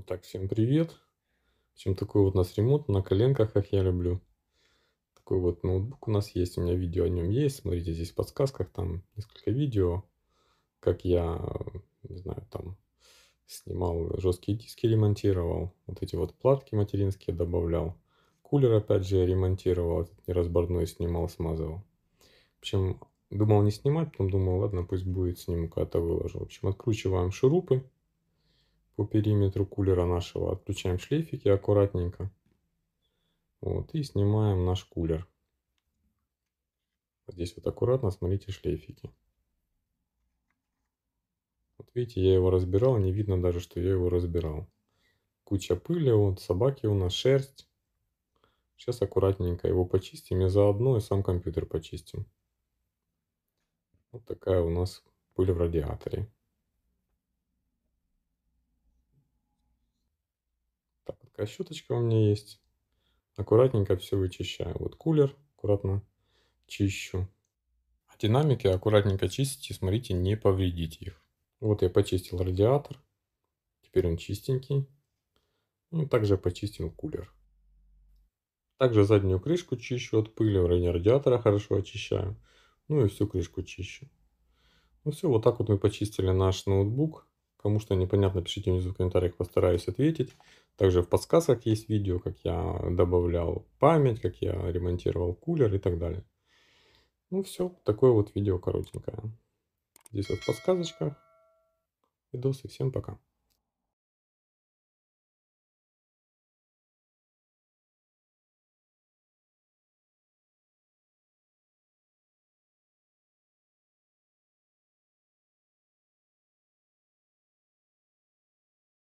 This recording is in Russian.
Вот так, всем привет. Чем такой вот у нас ремонт на коленках, как я люблю. Такой вот ноутбук у нас есть, у меня видео о нем есть. Смотрите, здесь в подсказках там несколько видео, как я, не знаю, там снимал жесткие диски, ремонтировал. Вот эти вот платки материнские добавлял. Кулер опять же я ремонтировал, этот неразборной снимал, смазывал. В общем, думал не снимать, потом думал, ладно, пусть будет, сниму, когда-то выложу. В общем, откручиваем шурупы по периметру кулера нашего отключаем шлейфики аккуратненько. Вот, и снимаем наш кулер. здесь вот аккуратно смотрите шлейфики. Вот видите, я его разбирал, не видно даже, что я его разбирал. Куча пыли, вот собаки у нас, шерсть. Сейчас аккуратненько его почистим и заодно и сам компьютер почистим. Вот такая у нас пыль в радиаторе. такая щеточка у меня есть. Аккуратненько все вычищаю. Вот кулер аккуратно чищу. А динамики аккуратненько чистите, смотрите, не повредите их. Вот я почистил радиатор. Теперь он чистенький. Ну, также почистим кулер. Также заднюю крышку чищу от пыли, в районе радиатора хорошо очищаю. Ну и всю крышку чищу. Ну все, вот так вот мы почистили наш ноутбук. Кому что непонятно, пишите внизу в комментариях, постараюсь ответить. Также в подсказках есть видео, как я добавлял память, как я ремонтировал кулер и так далее. Ну все, такое вот видео коротенькое. Здесь вот в подсказочках. Видосы, всем пока.